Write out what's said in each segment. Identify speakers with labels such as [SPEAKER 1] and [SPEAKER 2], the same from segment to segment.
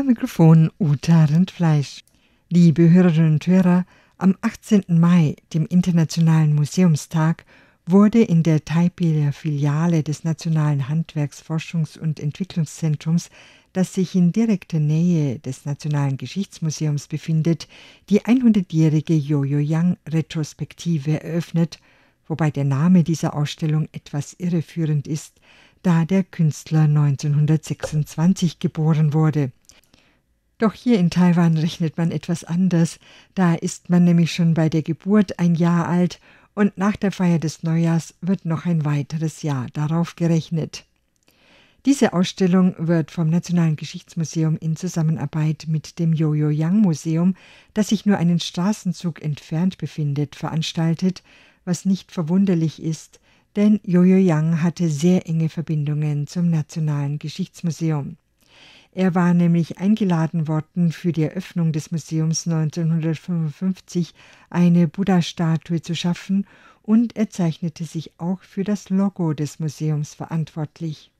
[SPEAKER 1] Am Mikrofon Uta Rindfleisch. Liebe Hörerinnen und Hörer, am 18. Mai, dem Internationalen Museumstag, wurde in der Taipeler Filiale des Nationalen Handwerks-, Forschungs- und Entwicklungszentrums, das sich in direkter Nähe des Nationalen Geschichtsmuseums befindet, die 100-jährige Jojo Yang Retrospektive eröffnet, wobei der Name dieser Ausstellung etwas irreführend ist, da der Künstler 1926 geboren wurde. Doch hier in Taiwan rechnet man etwas anders, da ist man nämlich schon bei der Geburt ein Jahr alt und nach der Feier des Neujahrs wird noch ein weiteres Jahr darauf gerechnet. Diese Ausstellung wird vom Nationalen Geschichtsmuseum in Zusammenarbeit mit dem yo yo Yang Museum, das sich nur einen Straßenzug entfernt befindet, veranstaltet, was nicht verwunderlich ist, denn yo yo Yang hatte sehr enge Verbindungen zum Nationalen Geschichtsmuseum. Er war nämlich eingeladen worden, für die Eröffnung des Museums 1955 eine Buddha-Statue zu schaffen und er zeichnete sich auch für das Logo des Museums verantwortlich.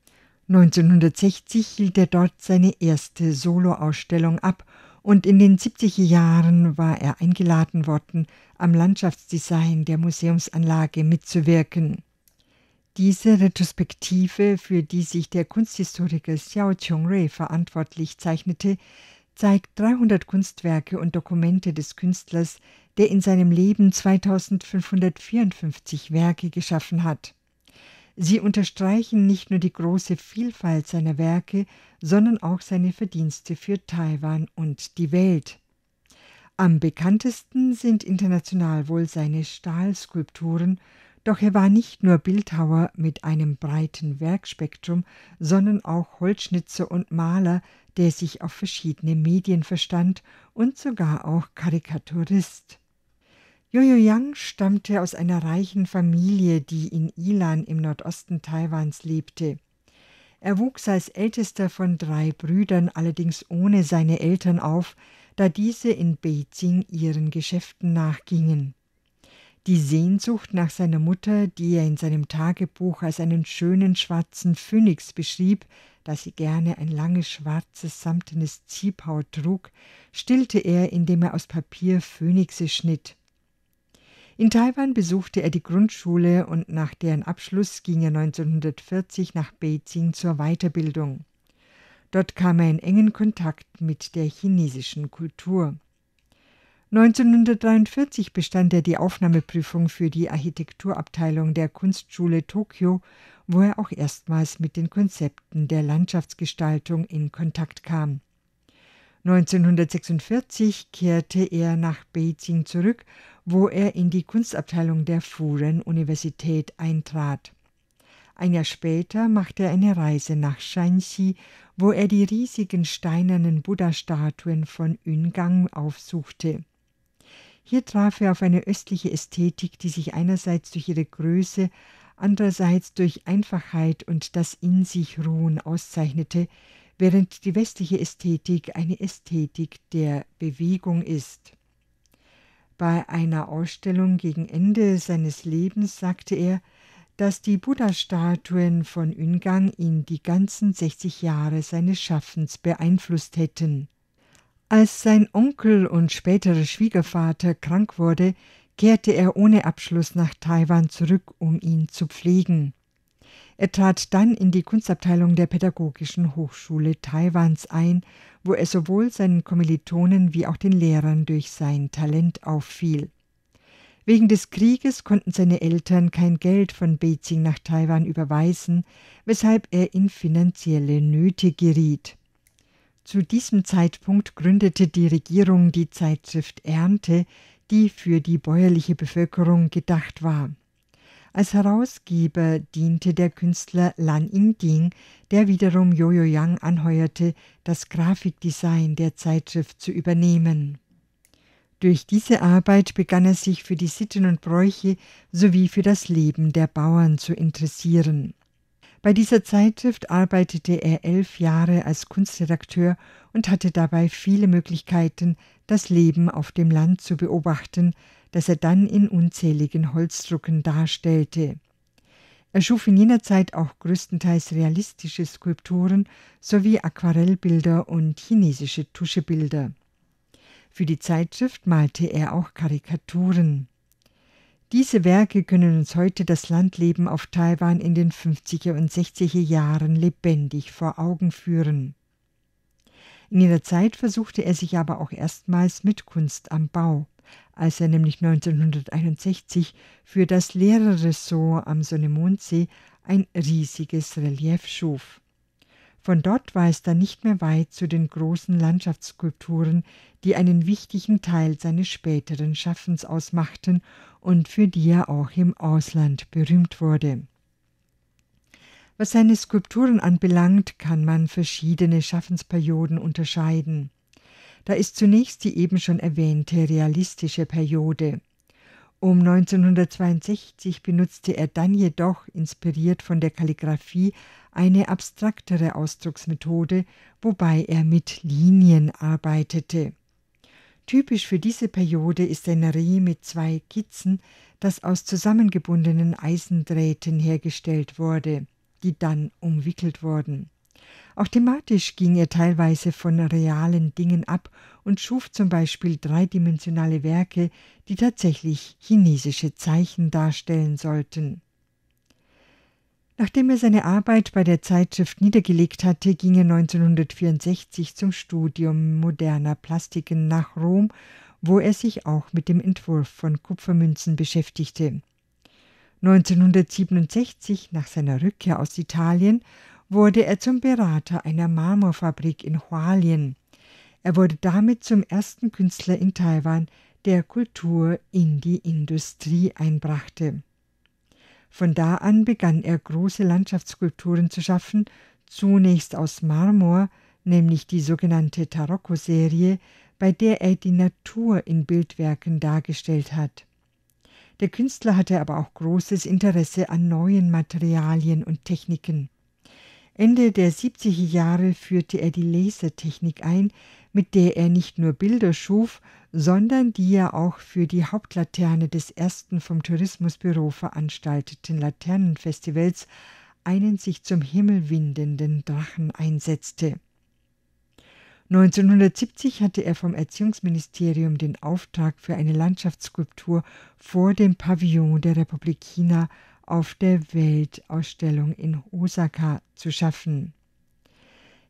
[SPEAKER 1] 1960 hielt er dort seine erste Solo-Ausstellung ab und in den 70er Jahren war er eingeladen worden, am Landschaftsdesign der Museumsanlage mitzuwirken. Diese Retrospektive, für die sich der Kunsthistoriker Xiao Chongrui verantwortlich zeichnete, zeigt 300 Kunstwerke und Dokumente des Künstlers, der in seinem Leben 2554 Werke geschaffen hat. Sie unterstreichen nicht nur die große Vielfalt seiner Werke, sondern auch seine Verdienste für Taiwan und die Welt. Am bekanntesten sind international wohl seine Stahlskulpturen doch er war nicht nur Bildhauer mit einem breiten Werkspektrum, sondern auch Holzschnitzer und Maler, der sich auf verschiedene Medien verstand und sogar auch Karikaturist. Jojo Yang stammte aus einer reichen Familie, die in Ilan im Nordosten Taiwans lebte. Er wuchs als ältester von drei Brüdern allerdings ohne seine Eltern auf, da diese in Beijing ihren Geschäften nachgingen. Die Sehnsucht nach seiner Mutter, die er in seinem Tagebuch als einen schönen schwarzen Phönix beschrieb, da sie gerne ein langes schwarzes samtenes Ziehpaar trug, stillte er, indem er aus Papier Phönixe schnitt. In Taiwan besuchte er die Grundschule und nach deren Abschluss ging er 1940 nach Beijing zur Weiterbildung. Dort kam er in engen Kontakt mit der chinesischen Kultur. 1943 bestand er die Aufnahmeprüfung für die Architekturabteilung der Kunstschule Tokio, wo er auch erstmals mit den Konzepten der Landschaftsgestaltung in Kontakt kam. 1946 kehrte er nach Beijing zurück, wo er in die Kunstabteilung der Furen-Universität eintrat. Ein Jahr später machte er eine Reise nach Shanxi, wo er die riesigen steinernen Buddha-Statuen von Yungang aufsuchte. Hier traf er auf eine östliche Ästhetik, die sich einerseits durch ihre Größe, andererseits durch Einfachheit und das in sich Ruhen auszeichnete, während die westliche Ästhetik eine Ästhetik der Bewegung ist. Bei einer Ausstellung gegen Ende seines Lebens sagte er, dass die Buddha-Statuen von Ungang ihn die ganzen 60 Jahre seines Schaffens beeinflusst hätten. Als sein Onkel und späterer Schwiegervater krank wurde, kehrte er ohne Abschluss nach Taiwan zurück, um ihn zu pflegen. Er trat dann in die Kunstabteilung der Pädagogischen Hochschule Taiwans ein, wo er sowohl seinen Kommilitonen wie auch den Lehrern durch sein Talent auffiel. Wegen des Krieges konnten seine Eltern kein Geld von Beijing nach Taiwan überweisen, weshalb er in finanzielle Nöte geriet. Zu diesem Zeitpunkt gründete die Regierung die Zeitschrift Ernte, die für die bäuerliche Bevölkerung gedacht war. Als Herausgeber diente der Künstler Lan Yingding, der wiederum Jojo Yang anheuerte, das Grafikdesign der Zeitschrift zu übernehmen. Durch diese Arbeit begann er sich für die Sitten und Bräuche sowie für das Leben der Bauern zu interessieren. Bei dieser Zeitschrift arbeitete er elf Jahre als Kunstredakteur und hatte dabei viele Möglichkeiten, das Leben auf dem Land zu beobachten, das er dann in unzähligen Holzdrucken darstellte. Er schuf in jener Zeit auch größtenteils realistische Skulpturen sowie Aquarellbilder und chinesische Tuschebilder. Für die Zeitschrift malte er auch Karikaturen. Diese Werke können uns heute das Landleben auf Taiwan in den 50er und 60er Jahren lebendig vor Augen führen. In jener Zeit versuchte er sich aber auch erstmals mit Kunst am Bau, als er nämlich 1961 für das Lehrerressort am Sonnemondsee ein riesiges Relief schuf. Von dort war es dann nicht mehr weit zu den großen Landschaftsskulpturen, die einen wichtigen Teil seines späteren Schaffens ausmachten und für die er auch im Ausland berühmt wurde. Was seine Skulpturen anbelangt, kann man verschiedene Schaffensperioden unterscheiden. Da ist zunächst die eben schon erwähnte realistische Periode. Um 1962 benutzte er dann jedoch, inspiriert von der Kalligraphie, eine abstraktere Ausdrucksmethode, wobei er mit Linien arbeitete. Typisch für diese Periode ist ein Reh mit zwei Kitzen, das aus zusammengebundenen Eisendrähten hergestellt wurde, die dann umwickelt wurden. Auch thematisch ging er teilweise von realen Dingen ab und schuf zum Beispiel dreidimensionale Werke, die tatsächlich chinesische Zeichen darstellen sollten. Nachdem er seine Arbeit bei der Zeitschrift niedergelegt hatte, ging er 1964 zum Studium moderner Plastiken nach Rom, wo er sich auch mit dem Entwurf von Kupfermünzen beschäftigte. 1967, nach seiner Rückkehr aus Italien, wurde er zum Berater einer Marmorfabrik in Hualien. Er wurde damit zum ersten Künstler in Taiwan, der Kultur in die Industrie einbrachte. Von da an begann er große Landschaftsskulpturen zu schaffen, zunächst aus Marmor, nämlich die sogenannte Tarocco-Serie, bei der er die Natur in Bildwerken dargestellt hat. Der Künstler hatte aber auch großes Interesse an neuen Materialien und Techniken. Ende der 70er Jahre führte er die Lasertechnik ein, mit der er nicht nur Bilder schuf, sondern die er auch für die Hauptlaterne des ersten vom Tourismusbüro veranstalteten Laternenfestivals, einen sich zum Himmel windenden Drachen einsetzte. 1970 hatte er vom Erziehungsministerium den Auftrag für eine Landschaftsskulptur vor dem Pavillon der Republik China auf der Weltausstellung in Osaka zu schaffen.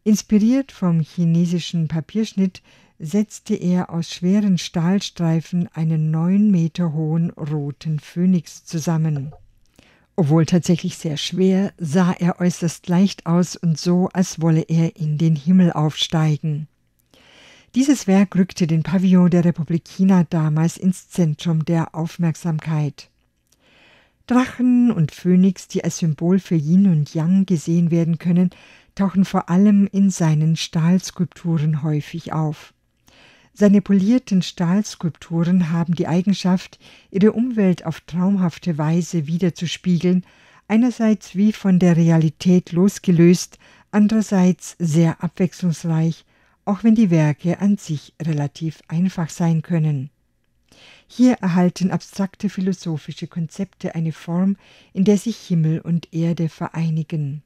[SPEAKER 1] Inspiriert vom chinesischen Papierschnitt setzte er aus schweren Stahlstreifen einen neun Meter hohen roten Phönix zusammen. Obwohl tatsächlich sehr schwer, sah er äußerst leicht aus und so, als wolle er in den Himmel aufsteigen. Dieses Werk rückte den Pavillon der Republik China damals ins Zentrum der Aufmerksamkeit. Drachen und Phönix, die als Symbol für Yin und Yang gesehen werden können, tauchen vor allem in seinen Stahlskulpturen häufig auf. Seine polierten Stahlskulpturen haben die Eigenschaft, ihre Umwelt auf traumhafte Weise wiederzuspiegeln, einerseits wie von der Realität losgelöst, andererseits sehr abwechslungsreich, auch wenn die Werke an sich relativ einfach sein können. Hier erhalten abstrakte philosophische Konzepte eine Form, in der sich Himmel und Erde vereinigen.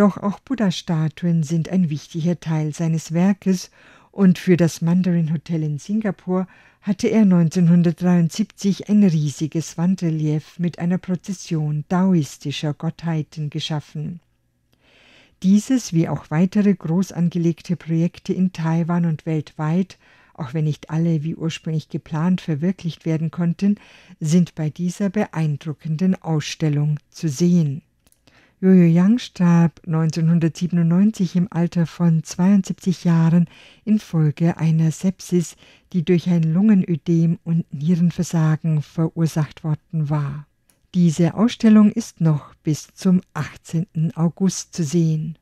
[SPEAKER 1] Doch auch Buddha-Statuen sind ein wichtiger Teil seines Werkes und für das Mandarin Hotel in Singapur hatte er 1973 ein riesiges Wandrelief mit einer Prozession daoistischer Gottheiten geschaffen. Dieses wie auch weitere groß angelegte Projekte in Taiwan und weltweit, auch wenn nicht alle wie ursprünglich geplant verwirklicht werden konnten, sind bei dieser beeindruckenden Ausstellung zu sehen. Jojo Yang starb 1997 im Alter von 72 Jahren infolge einer Sepsis, die durch ein Lungenödem und Nierenversagen verursacht worden war. Diese Ausstellung ist noch bis zum 18. August zu sehen.